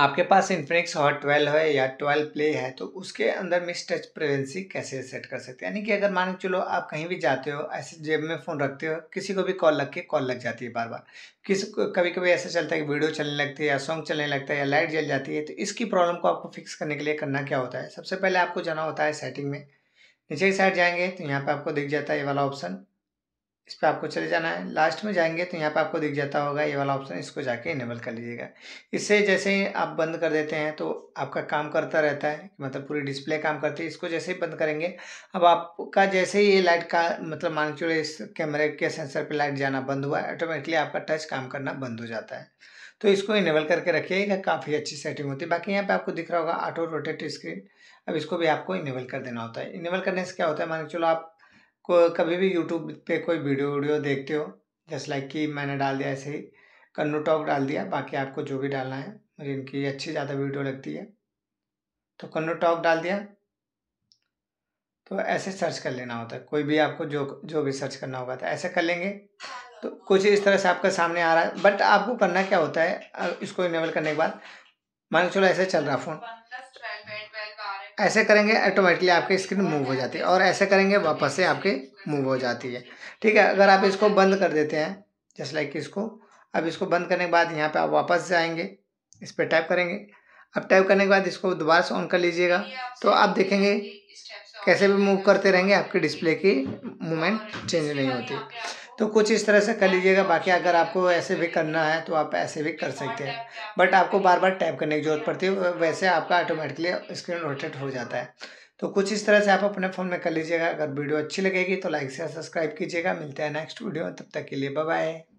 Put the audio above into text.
आपके पास Infinix hot twelve है या ट्वेल्व प्ले है तो उसके अंदर मिस टच प्रिवेंसी कैसे सेट कर सकते हैं यानी कि अगर मान के चलो आप कहीं भी जाते हो ऐसे जेब में फ़ोन रखते हो किसी को भी कॉल लग के कॉल लग जाती है बार बार किसी को कभी कभी ऐसा चलता है कि वीडियो चलने लगती है या सॉन्ग चलने लगता है या लाइट जल जाती है तो इसकी प्रॉब्लम को आपको फिक्स करने के लिए करना क्या होता है सबसे पहले आपको जाना होता है सेटिंग में नीचे की साइड जाएंगे तो यहाँ पर आपको दिख जाता है ये वाला ऑप्शन इस पर आपको चले जाना है लास्ट में जाएंगे तो यहाँ पर आपको दिख जाता होगा ये वाला ऑप्शन इसको जाके इनेबल कर लीजिएगा इससे जैसे ही आप बंद कर देते हैं तो आपका काम करता रहता है मतलब पूरी डिस्प्ले काम करती है इसको जैसे ही बंद करेंगे अब आपका जैसे ही ये लाइट का मतलब मान के इस कैमरे के सेंसर पर लाइट जाना बंद हुआ है ऑटोमेटिकली आपका टच काम करना बंद हो जाता है तो इसको इनेबल करके रखिएगा काफ़ी अच्छी सेटिंग होती है बाकी यहाँ पे आपको दिख रहा होगा ऑटो रोटेट स्क्रीन अब इसको भी आपको इनेबल कर देना होता है इनेबल करने से क्या होता है मान के चलो आप को कभी भी यूट्यूब पे कोई वीडियो वीडियो देखते हो जस्ट लाइक कि मैंने डाल दिया ऐसे ही कन्नू टॉक डाल दिया बाकी आपको जो भी डालना है मुझे इनकी अच्छी ज़्यादा वीडियो लगती है तो कन्नू टॉक डाल दिया तो ऐसे सर्च कर लेना होता है कोई भी आपको जो जो भी सर्च करना होगा तो ऐसे कर लेंगे तो कुछ इस तरह से आपका सामने आ रहा है बट आपको करना क्या होता है इसको इनेबल करने के बाद मान चलो ऐसे चल रहा फ़ोन ऐसे करेंगे ऑटोमेटिकली आपकी स्क्रीन मूव हो जाती है और ऐसे करेंगे वापस से आपकी मूव हो जाती है ठीक है अगर आप इसको बंद कर देते हैं जस्ट लाइक इसको अब इसको बंद करने के बाद यहाँ पे आप वापस जाएंगे इस पर टाइप करेंगे अब टाइप करने के बाद इसको दोबारा से ऑन कर लीजिएगा तो आप देखेंगे कैसे भी मूव करते रहेंगे आपके डिस्प्ले की मूवमेंट चेंज नहीं होती तो कुछ इस तरह से कर लीजिएगा बाकी अगर आपको ऐसे भी करना है तो आप ऐसे भी कर सकते हैं बट आपको बार बार टैप करने की जरूरत पड़ती है वैसे आपका ऑटोमेटिकली स्क्रीन रोटेट हो जाता है तो कुछ इस तरह से आप अपने फ़ोन में कर लीजिएगा अगर वीडियो अच्छी लगेगी तो लाइक से सब्सक्राइब कीजिएगा मिलते हैं नेक्स्ट वीडियो तब तक के लिए बाय